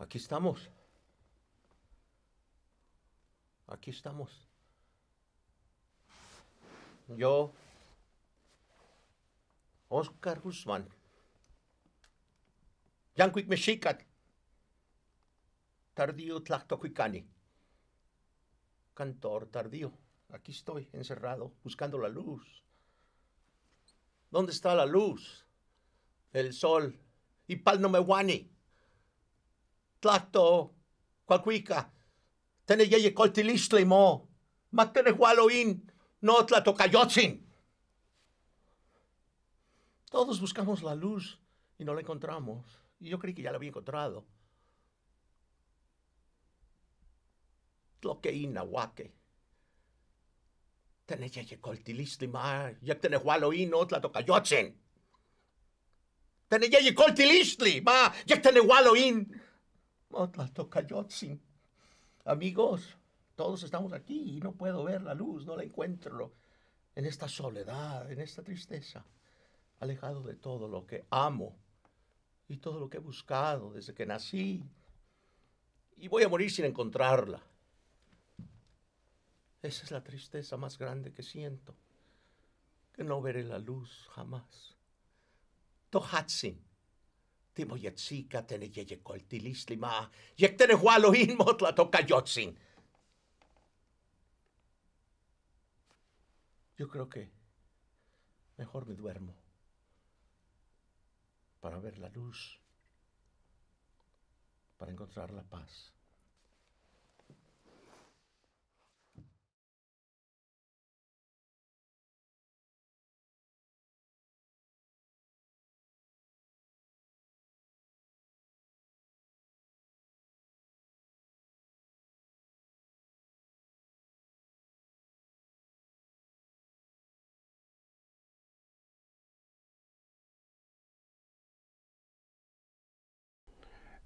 Aquí estamos. Aquí estamos. Yo, Oscar Guzmán, Janquit Mexicat, Tardío Tlactocuicani, cantor tardío. Aquí estoy, encerrado, buscando la luz. ¿Dónde está la luz? El sol. Y pal no me tlacto, cualquica, tene yeye mo, mac tene hualoín, no tlatocayotzin. Todos buscamos la luz y no la encontramos. Y yo creí que ya la había encontrado. Tloquein huaque. Tene yeye ma, ya tene hualoín, no tlatocayotzin. Tene yeye coltilixtli, ma, ya tene hualoín. Yotzin Amigos, todos estamos aquí y no puedo ver la luz, no la encuentro en esta soledad, en esta tristeza, alejado de todo lo que amo y todo lo que he buscado desde que nací. Y voy a morir sin encontrarla. Esa es la tristeza más grande que siento, que no veré la luz jamás. Tohatzin. Timoyetzica, Teneyeyecoltilislima, Yectenehualoin, Motlatocayotzin. Yo creo que mejor me duermo para ver la luz, para encontrar la paz.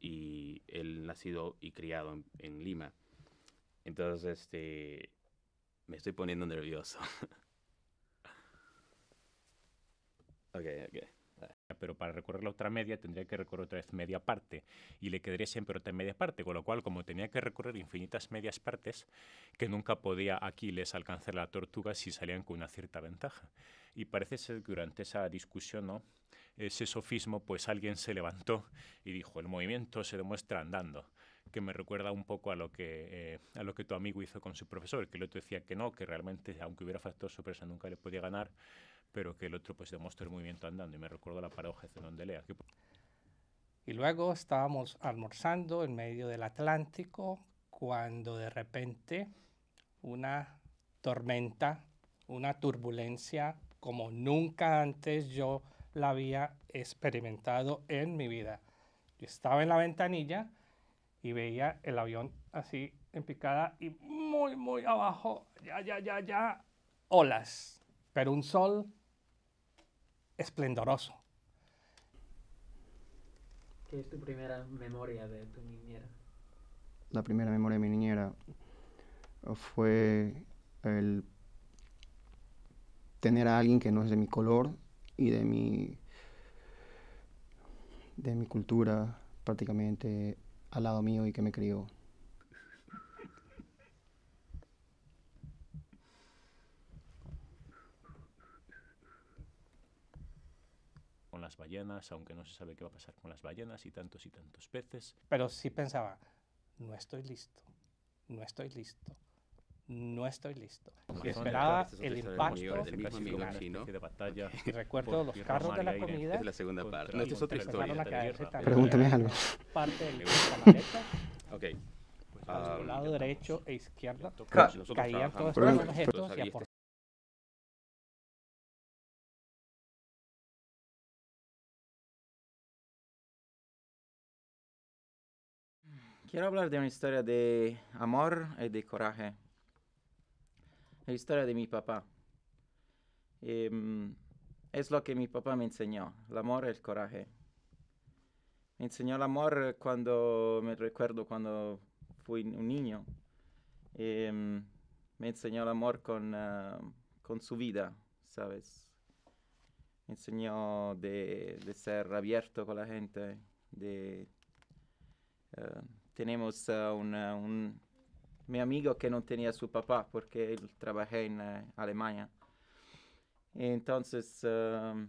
y, él nacido y criado en, Lima. Entonces, este, me estoy poniendo nervioso. ok, ok. Ah, pero para recorrer la otra media tendría que recorrer otra vez media parte y le quedaría siempre otra media parte, con lo cual como tenía que recorrer infinitas medias partes, que nunca podía aquí les alcanzar la tortuga si salían con una cierta ventaja. Y parece ser que durante esa discusión, ¿no? ese sofismo, pues alguien se levantó y dijo, el movimiento se demuestra andando, que me recuerda un poco a lo que, eh, a lo que tu amigo hizo con su profesor, que el otro decía que no, que realmente, aunque hubiera factor sorpresa, nunca le podía ganar, pero que el otro pues demostró el movimiento andando. Y me recuerdo la paradoja de Zenón de lea. Y luego estábamos almorzando en medio del Atlántico cuando de repente una tormenta, una turbulencia como nunca antes yo la había experimentado en mi vida. Yo estaba en la ventanilla y veía el avión así en picada y muy, muy abajo, ya, ya, ya, ya, olas, pero un sol esplendoroso. ¿Qué es tu primera memoria de tu niñera? La primera memoria de mi niñera uh, fue el tener a alguien que no es de mi color, y de mi, de mi cultura prácticamente al lado mío y que me crió. Con las ballenas, aunque no se sabe qué va a pasar con las ballenas y tantos y tantos peces. Pero sí pensaba, no estoy listo, no estoy listo no estoy listo. esperaba el impacto amigo de batalla. Y recuerdo los carros de la comida. Es la segunda parte. No, es otra historia. La Pregúntame algo. Parte del ok. Pues Al ah, lado derecho e izquierda caían todos estos objetos y aportaban. Quiero hablar de una historia de amor y de coraje la historia de mi papá. Em, es lo que mi papá me enseñó, el amor y el coraje. Me enseñó el amor cuando, me recuerdo cuando fui un niño. Em, me enseñó el amor con, ah, con su vida, ¿sabes? Me enseñó de, ser abierto con la gente, de... Ah, tenemos ah, un, mi amigo que no tenía su papá porque él trabajé en eh, Alemania. Entonces, um,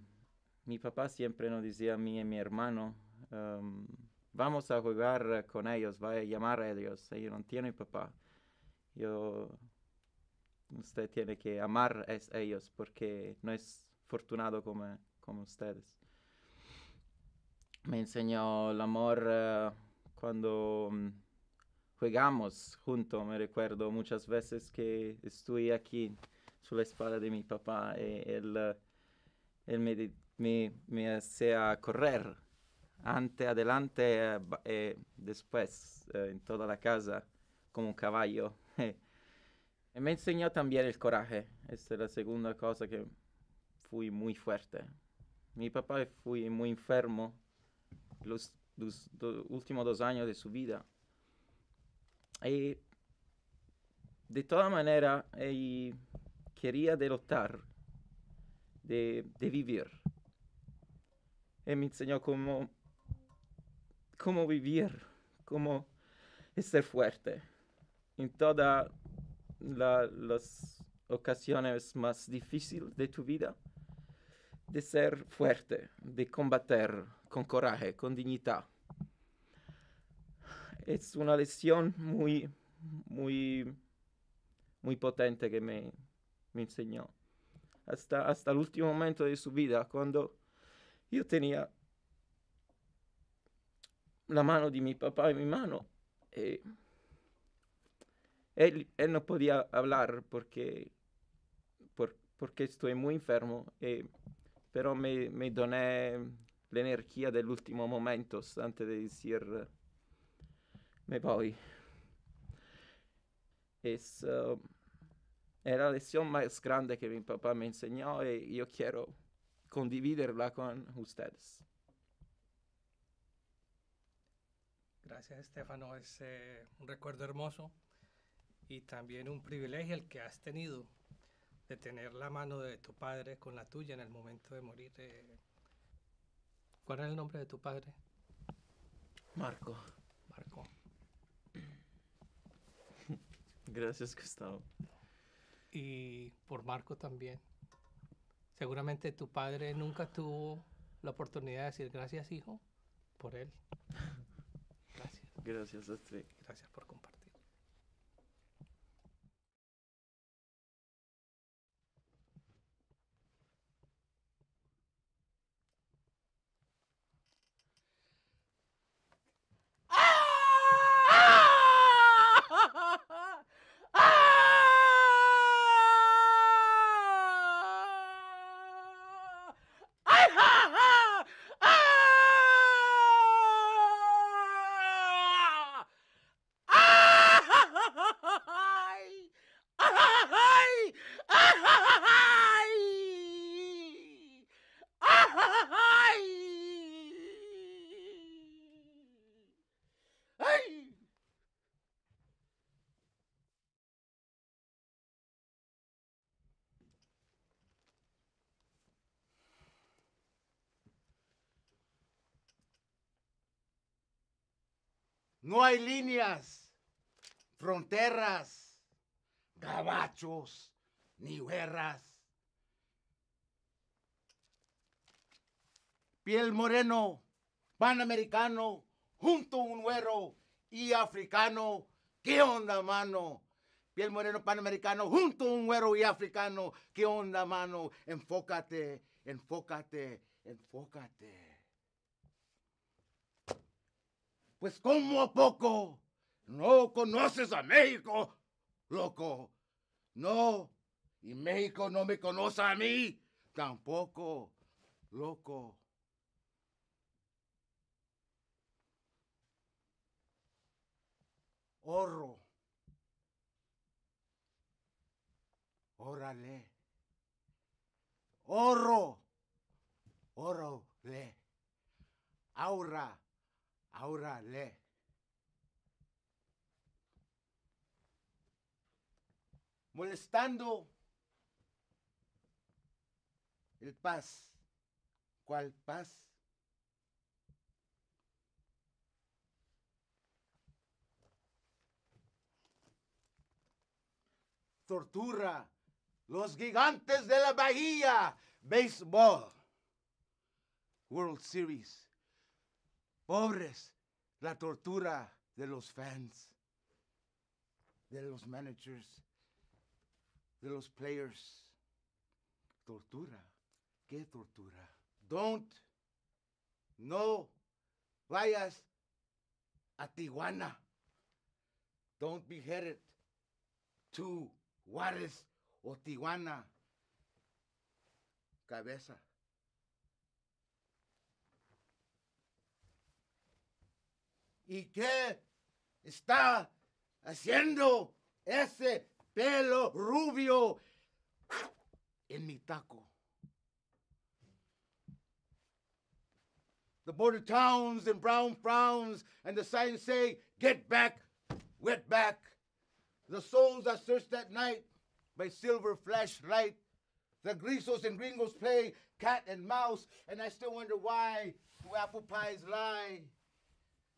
mi papá siempre nos decía a mí y a mi hermano, um, vamos a jugar con ellos, va a llamar a ellos, ellos no tienen papá. usted tiene que amar a ellos porque no es fortunado como, ustedes. Me enseñó el amor eh, cuando... Um, Juegamos juntos, me recuerdo muchas veces que estuve aquí la espalda de mi papá y eh, eh, él, me, me, me, hacía correr ante, adelante y eh, después en toda la casa como un caballo. y me enseñó también el coraje. Esa es la segunda cosa que fui muy fuerte. Mi papá fue muy enfermo los últimos dos años de su vida y de toda manera, quería derrotar, de, de vivir. y me enseñó cómo, cómo vivir, cómo ser fuerte en todas las ocasiones más difíciles de tu vida, de ser fuerte, de combater con coraje, con dignidad es una lección muy, muy, muy potente que me, me enseñó. Hasta, hasta el último momento de su vida, cuando yo tenía la mano de mi papá en mi mano, y eh, él, no podía hablar porque, porque estoy muy enfermo, eh, pero me, me doné la energía del último momento antes de decir me voy. Es, um, era la lección más grande que mi papá me enseñó y yo quiero condividerla con ustedes. Gracias, Estefano. Es eh, un recuerdo hermoso y también un privilegio el que has tenido de tener la mano de tu padre con la tuya en el momento de morir. Eh. ¿Cuál es el nombre de tu padre? Marco. Marco. Gracias, Gustavo. Y por Marco también. Seguramente tu padre nunca tuvo la oportunidad de decir gracias, hijo, por él. Gracias. Gracias Astrid. Gracias por compartir. No hay líneas, fronteras, gabachos, ni guerras. Piel moreno, panamericano, junto un güero y africano. ¿Qué onda, mano? Piel moreno, panamericano, junto un güero y africano. ¿Qué onda, mano? Enfócate, enfócate, enfócate. Pues como a poco? No conoces a México, loco. No, y México no me conoce a mí tampoco, loco. Oro. Órale. Oro. Órale. Aura. Ahora le Molestando el paz. ¿Cuál paz? Tortura. Los gigantes de la bahía. Baseball. World Series pobres, la tortura de los fans, de los managers, de los players. Tortura. ¿Qué tortura? Don't. No vayas a Tijuana. Don't be headed to Juárez o Tijuana. Cabeza. ¿Y qué está haciendo ese pelo rubio en mi taco? The border towns and brown frowns, and the signs say, Get back, wet back. The souls that searched at night by silver flashlight. The grisos and gringos play cat and mouse, and I still wonder why do apple pies lie?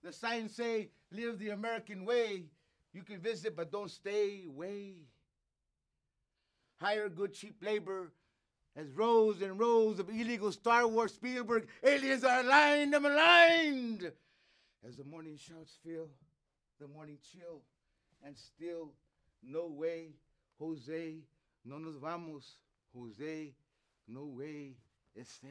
The signs say, live the American way. You can visit, but don't stay away. Hire good, cheap labor as rows and rows of illegal Star Wars Spielberg aliens are aligned and aligned. As the morning shouts fill, the morning chill, and still, no way, Jose, no nos vamos, Jose, no way, este.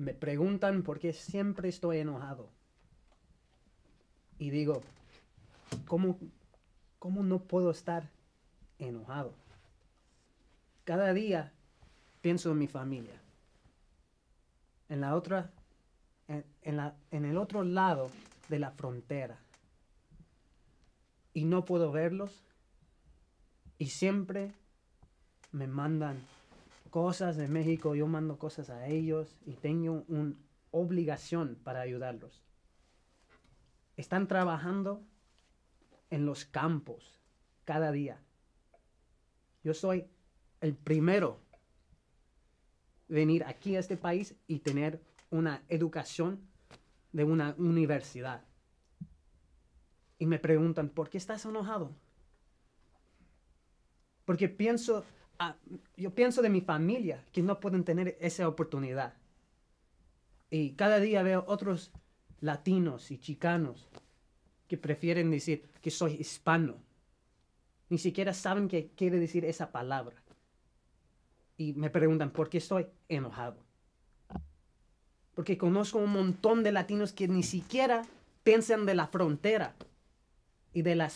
me preguntan por qué siempre estoy enojado. Y digo, ¿cómo, no puedo estar enojado? Cada día pienso en mi familia. En la otra, en, en el otro lado de la frontera. Y no puedo verlos. Y siempre me mandan cosas de México, yo mando cosas a ellos y tengo una obligación para ayudarlos. Están trabajando en los campos cada día. Yo soy el primero venir aquí a este país y tener una educación de una universidad. Y me preguntan, ¿por qué estás enojado? Porque pienso yo pienso de mi familia, que no pueden tener esa oportunidad. Y cada día veo otros latinos y chicanos que prefieren decir que soy hispano. Ni siquiera saben qué quiere decir esa palabra. Y me preguntan, ¿por qué estoy enojado? Porque conozco un montón de latinos que ni siquiera piensan de la frontera y de la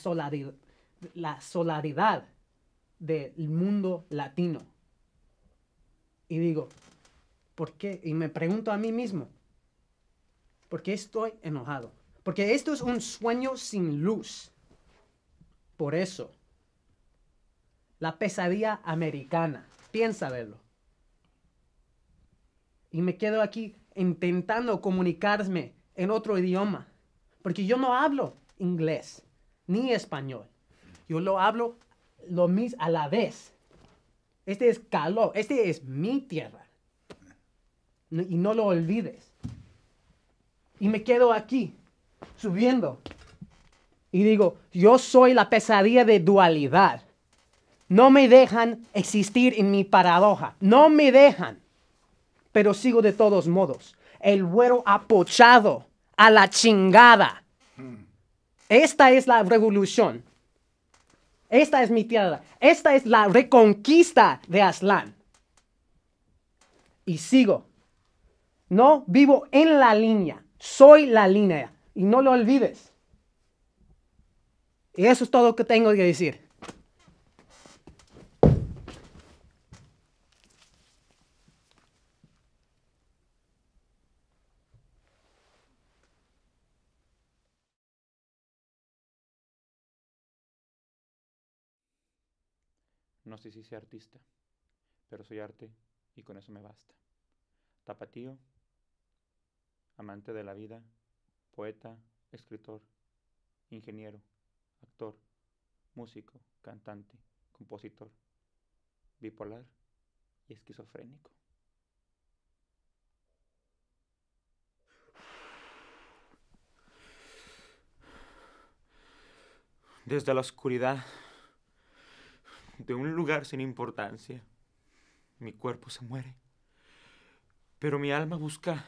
la solidaridad del mundo latino. Y digo, ¿por qué? Y me pregunto a mí mismo, ¿por qué estoy enojado? Porque esto es un sueño sin luz. Por eso, la pesadilla americana, piensa verlo. Y me quedo aquí intentando comunicarme en otro idioma, porque yo no hablo inglés ni español. Yo lo hablo lo mismo a la vez. Este es calor, este es mi tierra. y no lo olvides. Y me quedo aquí, subiendo. Y digo, yo soy la pesadilla de dualidad. No me dejan existir en mi paradoja. No me dejan. Pero sigo de todos modos. El güero apochado a la chingada. Hmm. Esta es la revolución. Esta es mi tierra. Esta es la reconquista de Aslan. Y sigo. No vivo en la línea. Soy la línea. Y no lo olvides. Y eso es todo lo que tengo que decir. No sé si sea artista, pero soy arte y con eso me basta. Tapatío, amante de la vida, poeta, escritor, ingeniero, actor, músico, cantante, compositor, bipolar y esquizofrénico. Desde la oscuridad de un lugar sin importancia. Mi cuerpo se muere. Pero mi alma busca,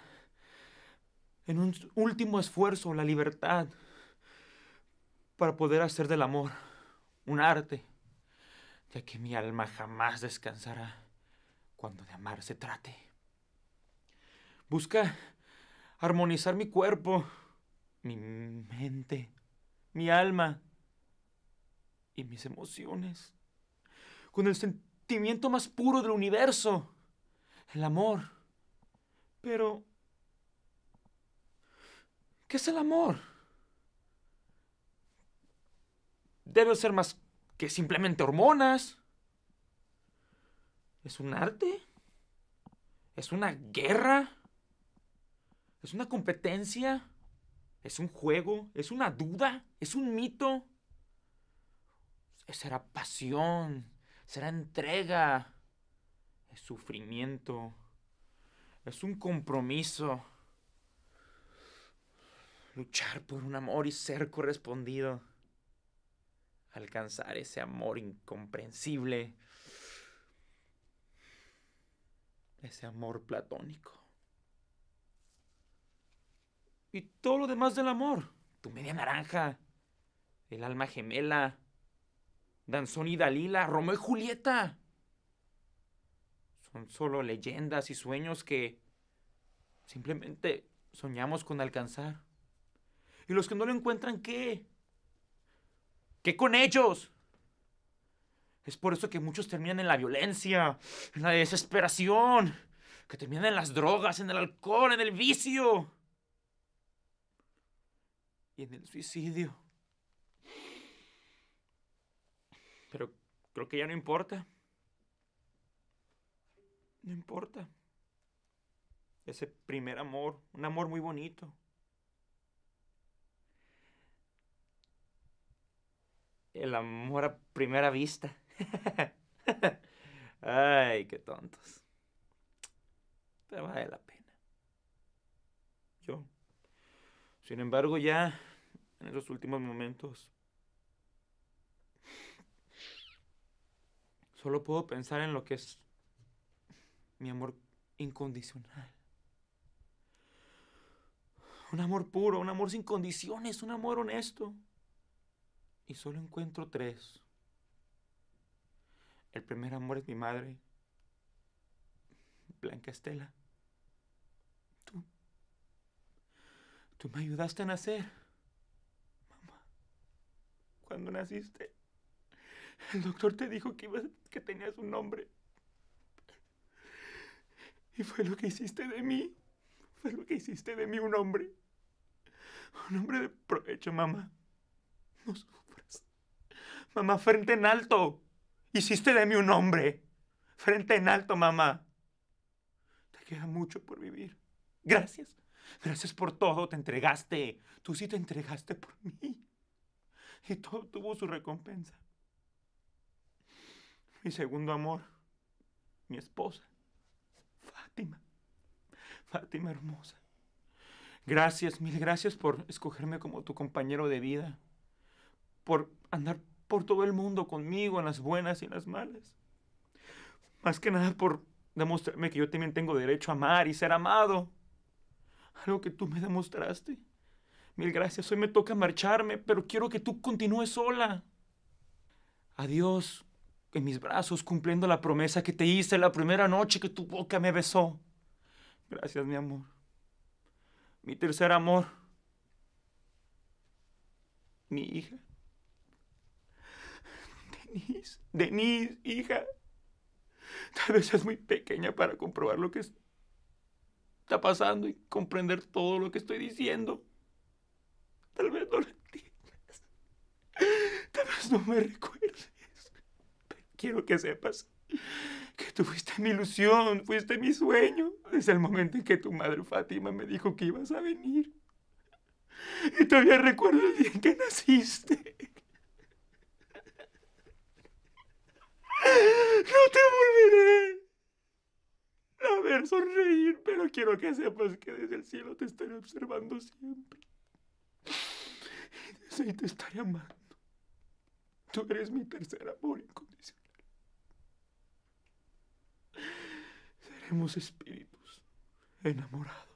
en un último esfuerzo, la libertad para poder hacer del amor un arte, ya que mi alma jamás descansará cuando de amar se trate. Busca armonizar mi cuerpo, mi mente, mi alma y mis emociones con el sentimiento más puro del universo, el amor. Pero... ¿Qué es el amor? Debe ser más que simplemente hormonas. ¿Es un arte? ¿Es una guerra? ¿Es una competencia? ¿Es un juego? ¿Es una duda? ¿Es un mito? ¿Será pasión? será entrega, es sufrimiento, es un compromiso. Luchar por un amor y ser correspondido. Alcanzar ese amor incomprensible. Ese amor platónico. Y todo lo demás del amor. Tu media naranja. El alma gemela Danzón y Dalila, Romeo y Julieta. Son solo leyendas y sueños que simplemente soñamos con alcanzar. ¿Y los que no lo encuentran qué? ¿Qué con ellos? Es por eso que muchos terminan en la violencia, en la desesperación, que terminan en las drogas, en el alcohol, en el vicio y en el suicidio. Pero creo que ya no importa. No importa. Ese primer amor, un amor muy bonito. El amor a primera vista. Ay, qué tontos. Pero vale la pena. Yo. Sin embargo, ya en esos últimos momentos Solo puedo pensar en lo que es mi amor incondicional. Un amor puro, un amor sin condiciones, un amor honesto. Y solo encuentro tres. El primer amor es mi madre, Blanca Estela. Tú. Tú me ayudaste a nacer, mamá. Cuando naciste. El doctor te dijo que, que tenías un nombre. Y fue lo que hiciste de mí. Fue lo que hiciste de mí un hombre. Un hombre de provecho, mamá. No sufras. Mamá, frente en alto. Hiciste de mí un hombre. Frente en alto, mamá. Te queda mucho por vivir. Gracias. Gracias por todo. Te entregaste. Tú sí te entregaste por mí. Y todo tuvo su recompensa. Mi segundo amor, mi esposa, Fátima. Fátima hermosa. Gracias, mil gracias por escogerme como tu compañero de vida, por andar por todo el mundo conmigo en las buenas y en las malas. Más que nada por demostrarme que yo también tengo derecho a amar y ser amado. Algo que tú me demostraste. Mil gracias, hoy me toca marcharme, pero quiero que tú continúes sola. Adiós, en mis brazos cumpliendo la promesa que te hice la primera noche que tu boca me besó. Gracias, mi amor. Mi tercer amor. Mi hija. Denise, Denise, hija. Tal vez es muy pequeña para comprobar lo que está pasando y comprender todo lo que estoy diciendo. Tal vez no lo entiendas. Tal vez no me recuerdes. Quiero que sepas que tú fuiste mi ilusión, fuiste mi sueño desde el momento en que tu madre Fátima me dijo que ibas a venir. Y todavía recuerdo el día en que naciste. No te volveré a ver sonreír, pero quiero que sepas que desde el cielo te estaré observando siempre. Y desde ahí te estaré amando. Tú eres mi tercer amor incondicional. Hemos espíritus enamorados.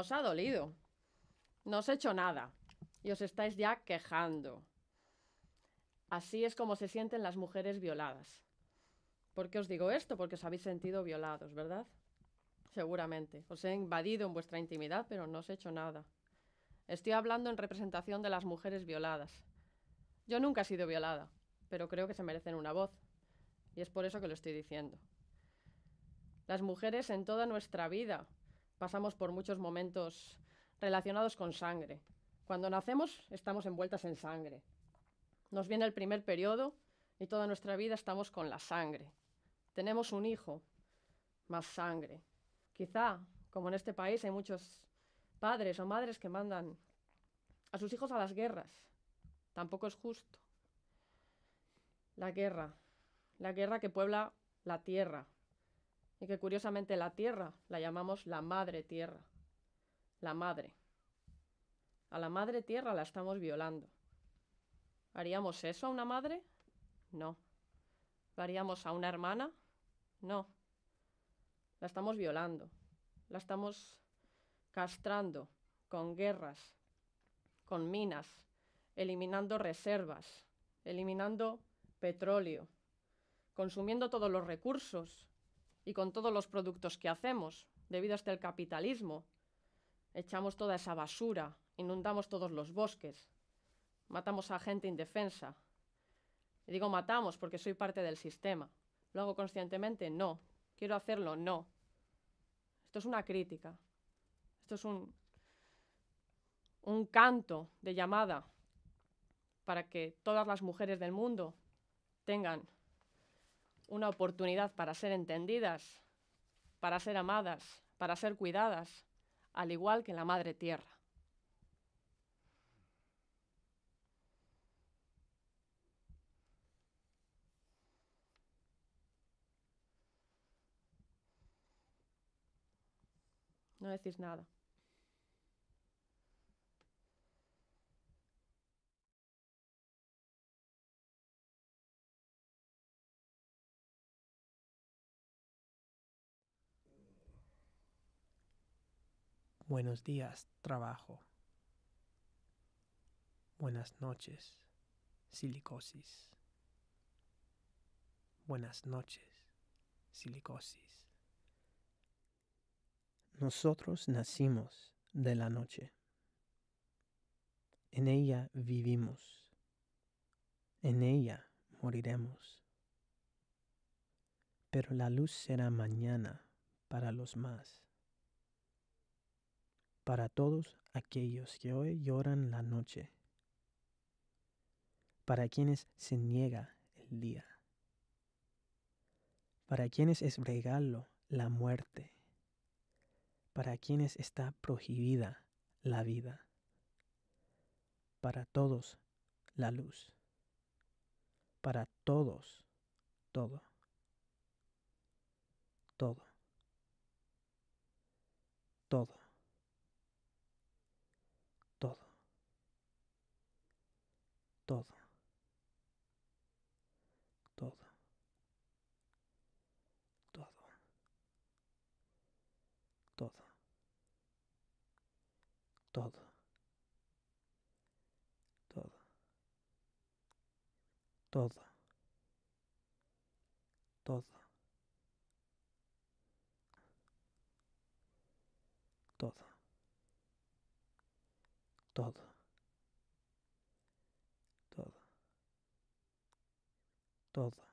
os ha dolido. No os he hecho nada. Y os estáis ya quejando. Así es como se sienten las mujeres violadas. ¿Por qué os digo esto? Porque os habéis sentido violados, ¿verdad? Seguramente. Os he invadido en vuestra intimidad, pero no os he hecho nada. Estoy hablando en representación de las mujeres violadas. Yo nunca he sido violada, pero creo que se merecen una voz. Y es por eso que lo estoy diciendo. Las mujeres en toda nuestra vida pasamos por muchos momentos relacionados con sangre. Cuando nacemos estamos envueltas en sangre. Nos viene el primer periodo y toda nuestra vida estamos con la sangre. Tenemos un hijo, más sangre. Quizá, como en este país, hay muchos padres o madres que mandan a sus hijos a las guerras. Tampoco es justo. La guerra, la guerra que puebla la tierra, y que curiosamente la Tierra la llamamos la Madre Tierra. La Madre. A la Madre Tierra la estamos violando. ¿Haríamos eso a una madre? No. haríamos a una hermana? No. La estamos violando. La estamos castrando con guerras, con minas, eliminando reservas, eliminando petróleo, consumiendo todos los recursos y con todos los productos que hacemos, debido hasta este el capitalismo. Echamos toda esa basura, inundamos todos los bosques, matamos a gente indefensa. Y digo matamos porque soy parte del sistema. ¿Lo hago conscientemente? No. ¿Quiero hacerlo? No. Esto es una crítica. Esto es un, un canto de llamada para que todas las mujeres del mundo tengan una oportunidad para ser entendidas, para ser amadas, para ser cuidadas, al igual que la Madre Tierra. No decís nada. Buenos días, trabajo. Buenas noches, silicosis. Buenas noches, silicosis. Nosotros nacimos de la noche. En ella vivimos. En ella moriremos. Pero la luz será mañana para los más para todos aquellos que hoy lloran la noche, para quienes se niega el día, para quienes es regalo la muerte, para quienes está prohibida la vida, para todos la luz, para todos todo, todo, todo todo, todo, todo, todo, todo, todo, todo, todo, todo, todo.